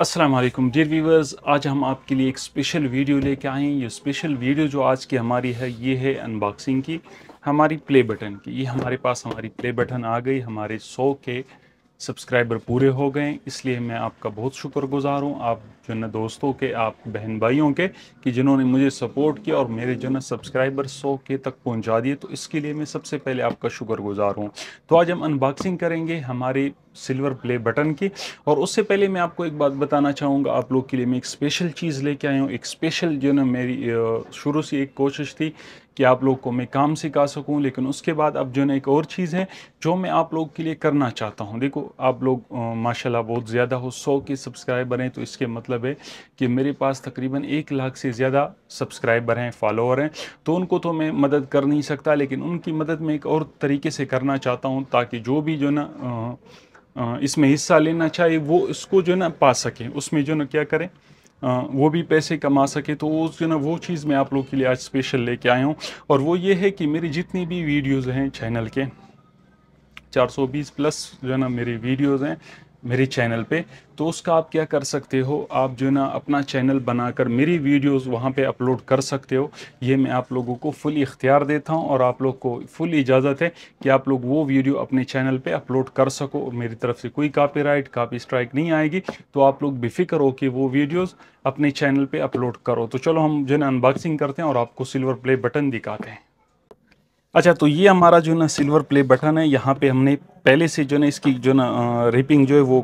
Aslam dear viewers आज हम आपके लिए एक स्पेशल वीडियो लेके आए हैं ये स्पेशल वीडियो जो आज की हमारी है ये है अनबॉक्सिंग की हमारी प्ले बटन की ये हमारे पास हमारी प्ले बटन आ गई हमारे सौ के सब्सक्राइबर पूरे हो गए इसलिए मैं आपका बहुत शुक्रगुजार हूँ आप जो ना दोस्तों के आप बहन भाइयों के कि जिन्होंने मुझे सपोर्ट किया और मेरे जो ना सब्सक्राइबर 100 के तक पहुँचा दिए तो इसके लिए मैं सबसे पहले आपका शुक्रगुजार हूँ तो आज हम अनबॉक्सिंग करेंगे हमारे सिल्वर प्ले बटन की और उससे पहले मैं आपको एक बात बताना चाहूँगा आप लोग के लिए मैं एक स्पेशल चीज़ लेके आया हूँ एक स्पेशल जो ना मेरी शुरू से एक कोशिश थी कि आप लोग को मैं काम सिखा सकूं लेकिन उसके बाद अब जो है एक और चीज़ है जो मैं आप लोग के लिए करना चाहता हूं देखो आप लोग माशाल्लाह बहुत ज़्यादा हो सौ के सब्सक्राइबर हैं तो इसके मतलब है कि मेरे पास तकरीबन एक लाख से ज़्यादा सब्सक्राइबर हैं फॉलोअर हैं तो उनको तो मैं मदद कर नहीं सकता लेकिन उनकी मदद मैं एक और तरीके से करना चाहता हूँ ताकि जो भी जो ना इसमें हिस्सा लेना चाहे वो इसको जो ना पा सकें उसमें जो ना क्या करें वो भी पैसे कमा सके तो उस जो ना वो चीज़ मैं आप लोग के लिए आज स्पेशल लेके आया हूँ और वो ये है कि मेरी जितनी भी वीडियोज़ हैं चैनल के 420 प्लस जो है ना मेरी वीडियोज़ हैं मेरे चैनल पे तो उसका आप क्या कर सकते हो आप जो ना अपना चैनल बनाकर मेरी वीडियोस वहाँ पे अपलोड कर सकते हो ये मैं आप लोगों को फुल इख्तियार देता हूँ और आप लोग को फुल इजाज़त है कि आप लोग वो वीडियो अपने चैनल पे अपलोड कर सको मेरी तरफ से कोई कॉपीराइट कॉपी स्ट्राइक नहीं आएगी तो आप लोग बेफिक्र हो कि वो वीडियोज़ अपने चैनल पर अपलोड करो तो चलो हम जो है अनबॉक्सिंग करते हैं और आपको सिल्वर प्ले बटन दिखाते हैं अच्छा तो ये हमारा जो ना सिल्वर प्ले बटन है यहाँ पे हमने पहले से जो ना इसकी जो ना रिपिंग जो है वो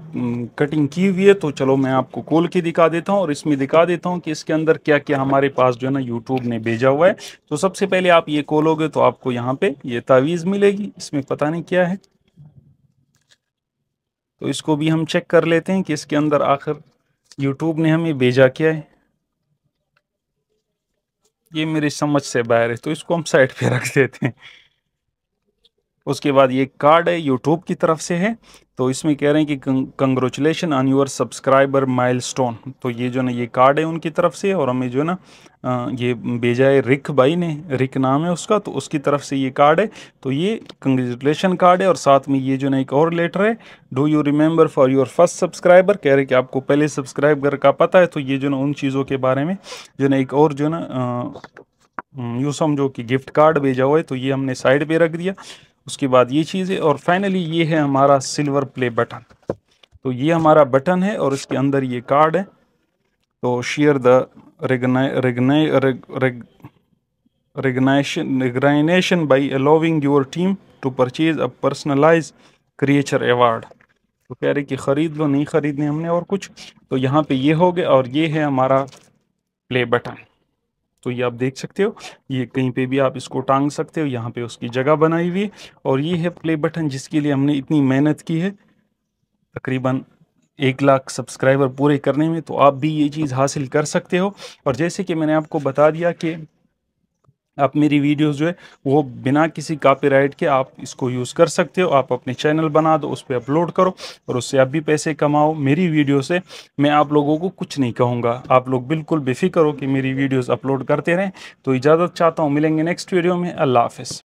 कटिंग की हुई है तो चलो मैं आपको कॉल के दिखा देता हूँ और इसमें दिखा देता हूँ कि इसके अंदर क्या क्या हमारे पास जो है ना यूट्यूब ने भेजा हुआ है तो सबसे पहले आप ये कॉलोगे तो आपको यहाँ पे ये तावीज़ मिलेगी इसमें पता नहीं क्या है तो इसको भी हम चेक कर लेते हैं कि इसके अंदर आखिर यूट्यूब ने हमें भेजा क्या है ये मेरी समझ से बाहर है तो इसको हम साइड पे रख देते हैं उसके बाद ये कार्ड है यूट्यूब की तरफ से है तो इसमें कह रहे हैं कि congratulation on your subscriber milestone तो ये जो ना ये कार्ड है उनकी तरफ से और हमें जो ना ये भेजा है रिक भाई ने रिक नाम है उसका तो उसकी तरफ से ये कार्ड है तो ये कंग्रेचुलेशन कार्ड है और साथ में ये जो ना एक और लेटर है do you remember for your first subscriber कह रहे कि आपको पहले सब्सक्राइबर का पता है तो ये जो ना उन चीज़ों के बारे में जो ना एक और जो ना यूँ समझो कि गिफ्ट कार्ड भेजा हुआ है तो ये हमने साइड पर रख दिया उसके बाद ये चीज़ है और फाइनली ये है हमारा सिल्वर प्ले बटन तो ये हमारा बटन है और इसके अंदर ये कार्ड है तो share the recognition by allowing your team to purchase a personalize creator award तो कह रहे कि ख़रीद लो नहीं ख़रीदने हमने और कुछ तो यहाँ पे ये हो गया और ये है हमारा प्ले बटन तो ये आप देख सकते हो ये कहीं पे भी आप इसको टांग सकते हो यहाँ पे उसकी जगह बनाई हुई और ये है प्ले बटन जिसके लिए हमने इतनी मेहनत की है तकरीबन एक लाख सब्सक्राइबर पूरे करने में तो आप भी ये चीज़ हासिल कर सकते हो और जैसे कि मैंने आपको बता दिया कि आप मेरी वीडियोस जो है वो बिना किसी कॉपीराइट के आप इसको यूज़ कर सकते हो आप अपने चैनल बना दो उस पर अपलोड करो और उससे आप भी पैसे कमाओ मेरी वीडियो से मैं आप लोगों को कुछ नहीं कहूँगा आप लोग बिल्कुल बेफिक्र हो कि मेरी वीडियोस अपलोड करते रहें तो इजाज़त चाहता हूँ मिलेंगे नेक्स्ट वीडियो में अल्लाह हाफ